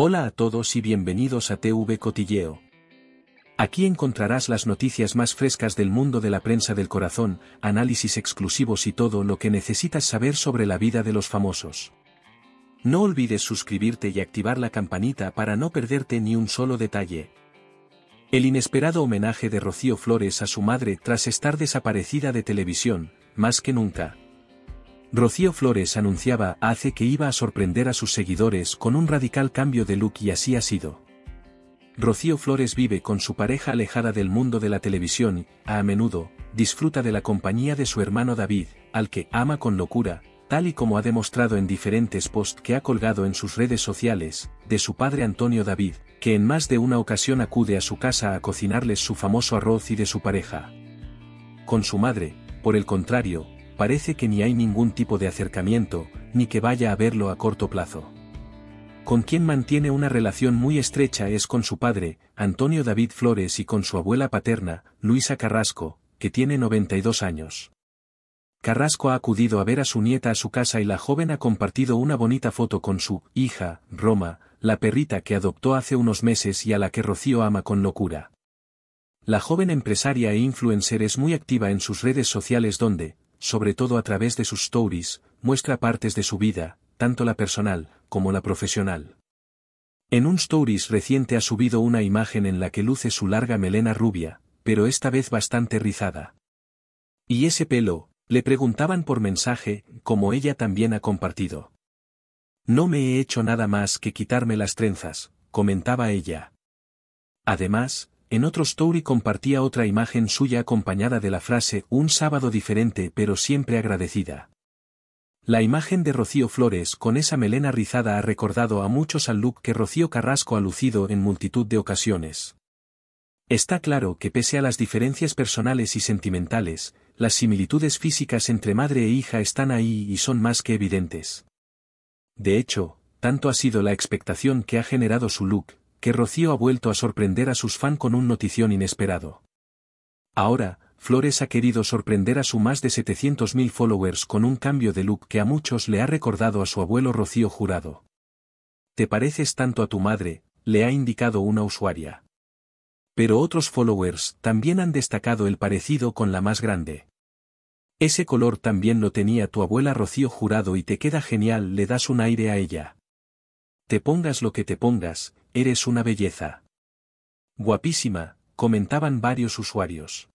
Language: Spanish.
Hola a todos y bienvenidos a TV Cotilleo. Aquí encontrarás las noticias más frescas del mundo de la prensa del corazón, análisis exclusivos y todo lo que necesitas saber sobre la vida de los famosos. No olvides suscribirte y activar la campanita para no perderte ni un solo detalle. El inesperado homenaje de Rocío Flores a su madre tras estar desaparecida de televisión, más que nunca. Rocío Flores anunciaba hace que iba a sorprender a sus seguidores con un radical cambio de look y así ha sido. Rocío Flores vive con su pareja alejada del mundo de la televisión, a menudo, disfruta de la compañía de su hermano David, al que ama con locura, tal y como ha demostrado en diferentes posts que ha colgado en sus redes sociales, de su padre Antonio David, que en más de una ocasión acude a su casa a cocinarles su famoso arroz y de su pareja. Con su madre, por el contrario, parece que ni hay ningún tipo de acercamiento, ni que vaya a verlo a corto plazo. Con quien mantiene una relación muy estrecha es con su padre, Antonio David Flores, y con su abuela paterna, Luisa Carrasco, que tiene 92 años. Carrasco ha acudido a ver a su nieta a su casa y la joven ha compartido una bonita foto con su hija, Roma, la perrita que adoptó hace unos meses y a la que Rocío ama con locura. La joven empresaria e influencer es muy activa en sus redes sociales donde, sobre todo a través de sus stories, muestra partes de su vida, tanto la personal, como la profesional. En un stories reciente ha subido una imagen en la que luce su larga melena rubia, pero esta vez bastante rizada. Y ese pelo, le preguntaban por mensaje, como ella también ha compartido. No me he hecho nada más que quitarme las trenzas, comentaba ella. Además, en otro story compartía otra imagen suya acompañada de la frase un sábado diferente pero siempre agradecida. La imagen de Rocío Flores con esa melena rizada ha recordado a muchos al look que Rocío Carrasco ha lucido en multitud de ocasiones. Está claro que pese a las diferencias personales y sentimentales, las similitudes físicas entre madre e hija están ahí y son más que evidentes. De hecho, tanto ha sido la expectación que ha generado su look, Rocío ha vuelto a sorprender a sus fan con un notición inesperado. Ahora, Flores ha querido sorprender a su más de 700.000 followers con un cambio de look que a muchos le ha recordado a su abuelo Rocío Jurado. Te pareces tanto a tu madre, le ha indicado una usuaria. Pero otros followers también han destacado el parecido con la más grande. Ese color también lo tenía tu abuela Rocío Jurado y te queda genial, le das un aire a ella. Te pongas lo que te pongas, Eres una belleza. Guapísima, comentaban varios usuarios.